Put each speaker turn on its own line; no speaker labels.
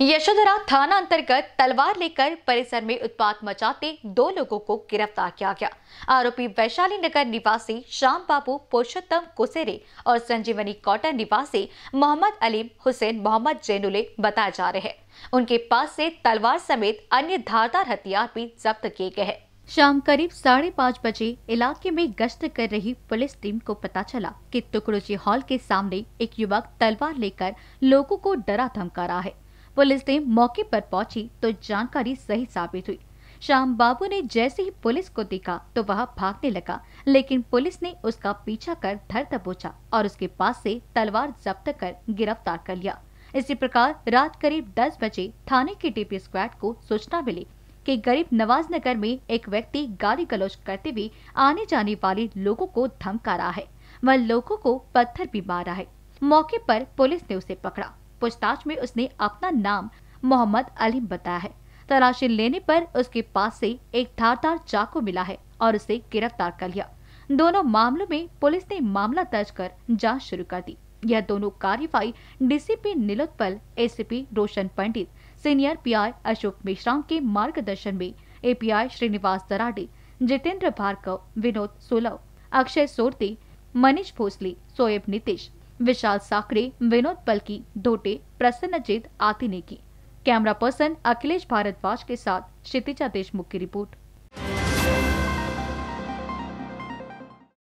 यशोधरा थाना अंतर्गत तलवार लेकर परिसर में उत्पात मचाते दो लोगों को गिरफ्तार किया गया आरोपी वैशाली नगर निवासी श्याम बाबू पुरुषोत्तम कुसेरे और संजीवनी कॉटन निवासी मोहम्मद अलीम हुसैन मोहम्मद जैनुले बताए जा रहे हैं उनके पास से तलवार समेत अन्य धारदार हथियार भी जब्त किए गए हैं शाम करीब साढ़े पाँच बजे इलाके में गश्त कर रही पुलिस टीम को पता चला कि टुकड़ोजी हॉल के सामने एक युवक तलवार लेकर लोगों को डरा धमका रहा है पुलिस टीम मौके पर पहुंची तो जानकारी सही साबित हुई शाम बाबू ने जैसे ही पुलिस को देखा तो वह भागने लगा लेकिन पुलिस ने उसका पीछा कर धर दबोचा और उसके पास से तलवार जब्त कर गिरफ्तार कर लिया इसी प्रकार रात करीब 10 बजे थाने के डीपी स्क्वाड को सूचना मिली कि गरीब नवाज नगर में एक व्यक्ति गाली गलौज करते हुए आने जाने वाले लोगों को धमका रहा है वह लोगों को पत्थर भी मारा है मौके पर पुलिस ने उसे पकड़ा पूछताछ में उसने अपना नाम मोहम्मद अली बताया है तलाशी लेने पर उसके पास से एक धारदार चाकू मिला है और उसे गिरफ्तार कर लिया दोनों मामलों में पुलिस ने मामला दर्ज कर जांच शुरू कर दी यह दोनों कार्यवाही DCP Nilotpal ACP Roshan Pandit senior PI Ashok Mishra के मार्गदर्शन में एपीआई श्रीनिवास दराडे जितेंद्र भार्गव विनोद सोलव अक्षय सोरती मनीष भोसले सोएब नीतीश विशाल साकरे विनोद पलकी डोटे प्रसन्नजीत आदि ने की कैमरा पर्सन अखिलेश भारद्वाज के साथ क्षितिजा देशमुख की रिपोर्ट